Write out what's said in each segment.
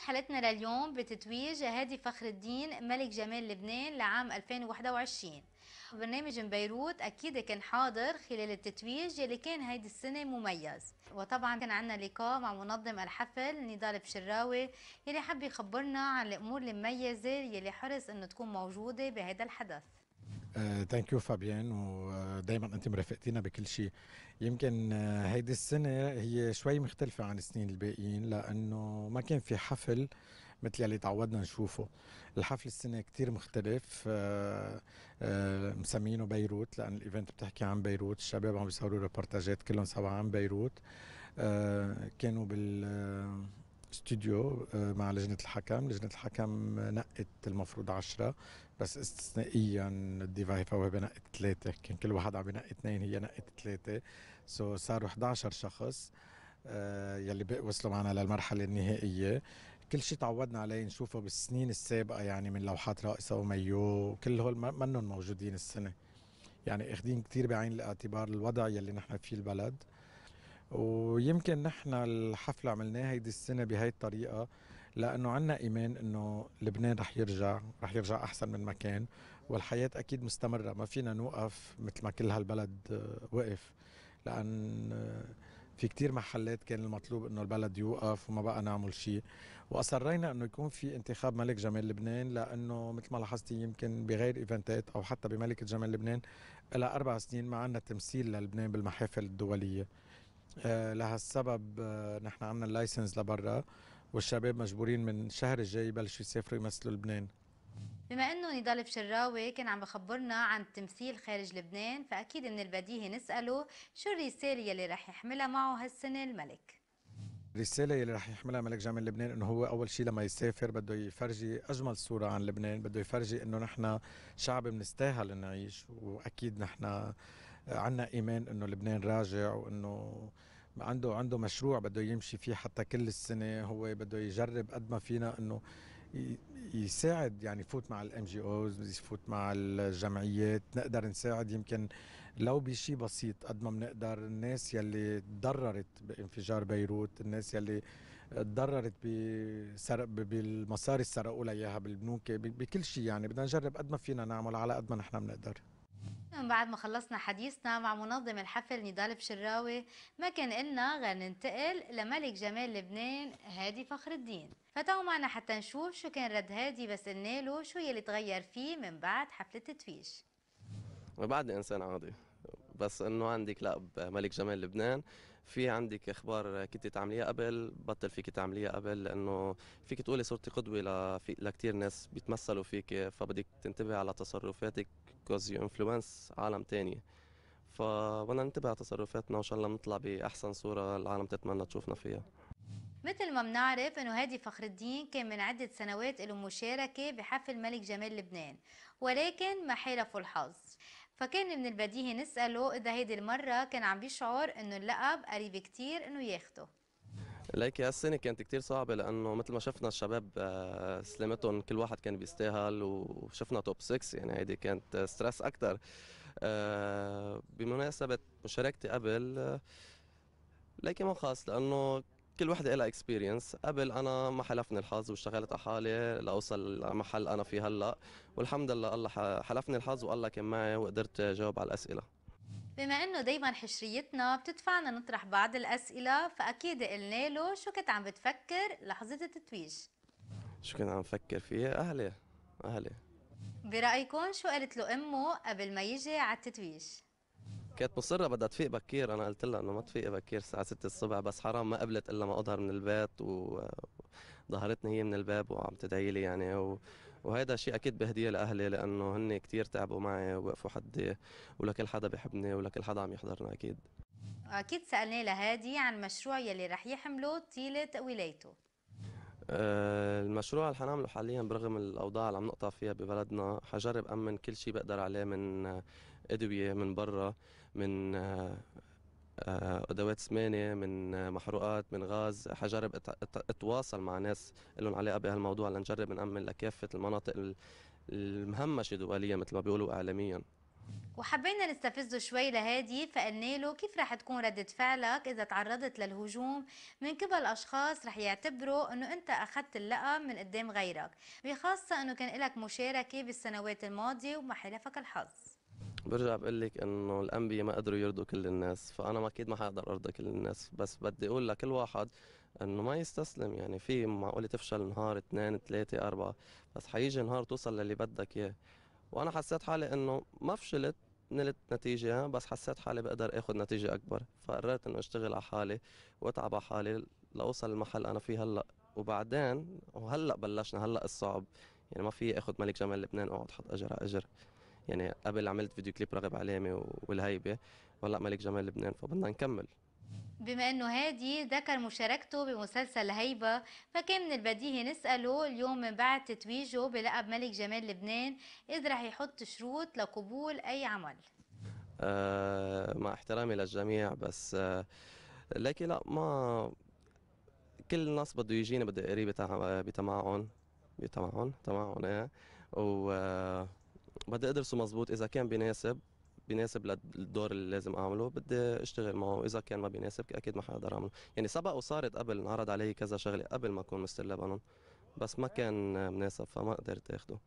حلقتنا لليوم بتتويج هادي فخر الدين ملك جمال لبنان لعام 2021 برنامج بيروت اكيد كان حاضر خلال التتويج اللي كان هيدي السنه مميز وطبعا كان عندنا لقاء مع منظم الحفل نضال بشراوي يلي حب يخبرنا عن الامور المميزه يلي حرص انه تكون موجوده بهذا الحدث ثانك آه، يو فابيان ودائما آه، انت مرافقتينا بكل شيء يمكن آه، هيدي السنه هي شوي مختلفه عن السنين الباقيين لانه ما كان في حفل مثل يلي تعودنا نشوفه الحفل السنه كتير مختلف مسمينه بيروت لان الايفنت بتحكي عن بيروت الشباب عم بيصوروا ريبورتاجات كلهم سوا عن بيروت كانوا بال استوديو مع لجنة الحكم لجنة الحكم نقت المفروض عشرة بس استثنائيا الديفاي هو بنقت ثلاثه كان كل واحد عم بنقي اثنين هي نقت ثلاثه سو صاروا 11 شخص آه، يلي يلي وصلوا معنا للمرحله النهائيه كل شيء تعودنا عليه نشوفه بالسنين السابقه يعني من لوحات راقصه وميو كل هول منهم موجودين السنه يعني اخذين كثير بعين الاعتبار الوضع يلي نحن فيه البلد ويمكن نحن الحفله عملناها هيدي السنه بهي الطريقه لانه عندنا ايمان انه لبنان رح يرجع رح يرجع احسن من ما كان والحياه اكيد مستمره ما فينا نوقف مثل ما كل هالبلد آه، وقف لان آه، في كتير محلات كان المطلوب انه البلد يوقف وما بقى نعمل شيء واصرينا انه يكون في انتخاب ملك جمال لبنان لانه مثل ما لاحظتي يمكن بغير ايفنتات او حتى بملكه جمال لبنان لها اربع سنين ما عندنا تمثيل للبنان بالمحافل الدوليه آه، لهالسبب نحن عندنا اللايسنس لبرا والشباب مجبورين من الشهر الجاي يبلشوا يسافروا يمثلوا لبنان بما انه نضال بشراوي كان عم بخبرنا عن التمثيل خارج لبنان فاكيد من البديهي نساله شو الرساله يلي رح يحملها معه هالسنه الملك الرسالة يلي رح يحملها ملك جمال لبنان انه هو اول شيء لما يسافر بده يفرجي اجمل صورة عن لبنان، بده يفرجي انه نحن شعب بنستاهل نعيش واكيد نحن عنا ايمان انه لبنان راجع وانه عنده عنده مشروع بده يمشي فيه حتى كل السنه هو بده يجرب قد ما فينا انه يساعد يعني يفوت مع الام جي اوز يفوت مع الجمعيات نقدر نساعد يمكن لو بشيء بسيط قد ما بنقدر الناس يلي تضررت بانفجار بيروت الناس يلي تضررت بسرق بالمصاري اللي سرقوا لها اياها بالبنوك بكل شيء يعني بدنا نجرب قد ما فينا نعمل على قد ما نحن بنقدر من بعد ما خلصنا حديثنا مع منظم الحفل نضال بشراوي ما كان إلنا غير ننتقل لملك جمال لبنان هادي فخر الدين فتعوا معنا حتى نشوف شو كان رد هادي بس قلنا له شو يلي تغير فيه من بعد حفلة التفيش بعد إنسان عادي بس انه عندك لا ملك جمال لبنان في عندك اخبار كنت تعمليها قبل بطل فيك تعمليها قبل لانه فيك تقولي صرتي قدوه لكثير ناس بيتمثلوا فيك فبدك تنتبهي على تصرفاتك كوز يو انفلونس عالم تانية فبدنا ننتبه على تصرفاتنا وان شاء الله بنطلع باحسن صوره العالم تتمنى تشوفنا فيها مثل ما بنعرف انه هادي فخر الدين كان من عدة سنوات له مشاركة بحفل ملك جمال لبنان ولكن ما حالفه الحظ فكان من البديهي نسأله اذا هيدي المرة كان عم بيشعر انه اللقب قريب كتير انه ياخده ليكي هالسنه كانت كتير صعبه لانه مثل ما شفنا الشباب آه، سلمتهم كل واحد كان بيستاهل وشفنا توب 6 يعني هيدي كانت ستريس اكثر آه، بمناسبه مشاركتي قبل آه، ليكي ما خاص لانه كل وحدة لها اكسبيرينس قبل انا ما حلفني الحظ واشتغلت على حالي لاوصل لمحل انا فيه هلا والحمد لله الله حلفني الحظ والله كان معي وقدرت اجاوب على الاسئله بما انه دايما حشريتنا بتدفعنا نطرح بعض الاسئله فاكيد قلنا له شو كنت عم بتفكر لحظه التتويج شو كنت عم بفكر فيه اهلي اهلي برايكم شو قالت له امه قبل ما يجي على التتويج كانت مصره بدها تفيق بكير انا قلت لها انه ما تفيق بكير الساعه 6 الصبح بس حرام ما قبلت الا ما اظهر من البيت و... ظهرتني هي من الباب وعم تدعي لي يعني و... وهذا شيء اكيد بهديه لاهلي لانه هن كثير تعبوا معي ووقفوا حدي ولكل حدا بحبني ولكل حدا عم يحضرنا اكيد اكيد سالناه لهادي عن المشروع يلي رح يحمله طيله ولايته آه، المشروع اللي حنعمله حاليا برغم الاوضاع اللي عم نقطع فيها ببلدنا حجرب امن كل شيء بقدر عليه من ادويه من برا من آه، آه، ادوات سمانه من محروقات من غاز حجرب اتواصل مع ناس لهم علاقه بهالموضوع لنجرب نامن لكافه المناطق المهمشه دوليا مثل ما بيقولوا اعلاميا وحبينا نستفزه شوي لهادي فقلنا له كيف رح تكون ردة فعلك إذا تعرضت للهجوم من قبل أشخاص رح يعتبروا أنه أنت أخذت اللقب من قدام غيرك بخاصة أنه كان لك مشاركة بالسنوات الماضية وما حلفك الحظ برجع بقول لك انه الانبياء ما قدروا يرضوا كل الناس فانا ما اكيد ما حقدر ارضى كل الناس بس بدي اقول لكل واحد انه ما يستسلم يعني في معقوله تفشل نهار اثنين ثلاثه اربعه بس حيجي نهار توصل للي بدك اياه وانا حسيت حالي انه ما فشلت نلت نتيجة بس حسيت حالي بقدر اخذ نتيجة اكبر فقررت انه اشتغل على حالي واتعب على حالي لاوصل المحل انا فيه هلا وبعدين وهلا بلشنا هلا الصعب يعني ما في اخذ ملك جمال لبنان واقعد حط اجر على اجر يعني قبل عملت فيديو كليب راغب علامه والهيبه وهلا ملك جمال لبنان فبدنا نكمل بما انه هادي ذكر مشاركته بمسلسل هيبه فكان من البديهي نساله اليوم من بعد تتويجه بلقب ملك جمال لبنان اذا رح يحط شروط لقبول اي عمل آه مع احترامي للجميع بس آه لكن لا ما كل الناس بده يجينا بده يقري بتمعن بتمعن تمعن ايه و آه بدي ادرسه مزبوط اذا كان بيناسب بيناسب للدور اللي لازم اعمله بدي اشتغل معه واذا كان ما بيناسب اكيد ما حقدر اعمله يعني سبق وصارت قبل انعرض علي كذا شغله قبل ما اكون مستر لبنان بس ما كان مناسب فما قدرت اخده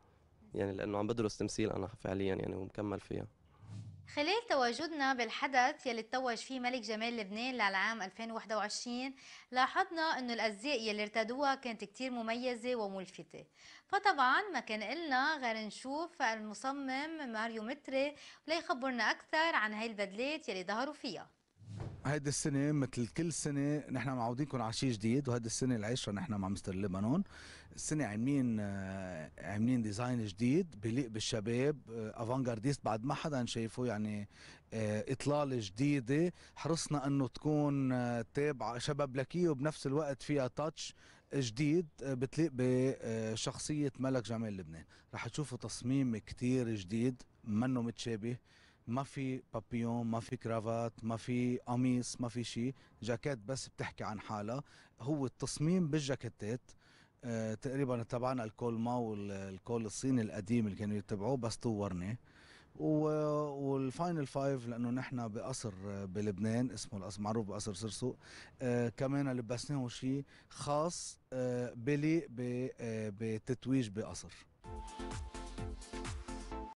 يعني لانه عم بدرس تمثيل انا فعليا يعني ومكمل فيها خلال تواجدنا بالحدث يلي تتوج فيه ملك جمال لبنان للعام 2021 لاحظنا انه الازياء يلي ارتدوها كانت كتير مميزة وملفتة فطبعا ما كان إلنا غير نشوف المصمم ماريو متري ليخبرنا أكثر عن هاي البدلات يلي ظهروا فيها هيدي السنه مثل كل سنه نحن معودينكم على شيء جديد وهيدي السنه العشره نحن مع مستر لبنان السنه عاملين آه، عاملين ديزاين جديد بليق بالشباب آه، افانغارديست بعد ما حدا شايفه يعني آه، اطلاله جديده حرصنا انه تكون تابعه شباب لكية وبنفس الوقت فيها تاتش جديد بتليق بشخصيه ملك جمال لبنان رح تشوفوا تصميم كتير جديد منه متشابه ما في بابيون ما في كرافات ما في قميص ما في شيء جاكيت بس بتحكي عن حالها هو التصميم بالجاكيتات آه تقريبا تبعنا الكول ماو والكول الصيني القديم اللي كانوا يتبعوه بس طورناه والفاينل فايف لانه نحن بقصر آه، بلبنان اسمه القصر معروف بقصر سرسوق آه كمان لبسناه شيء خاص آه بليق آه، بتتويج بقصر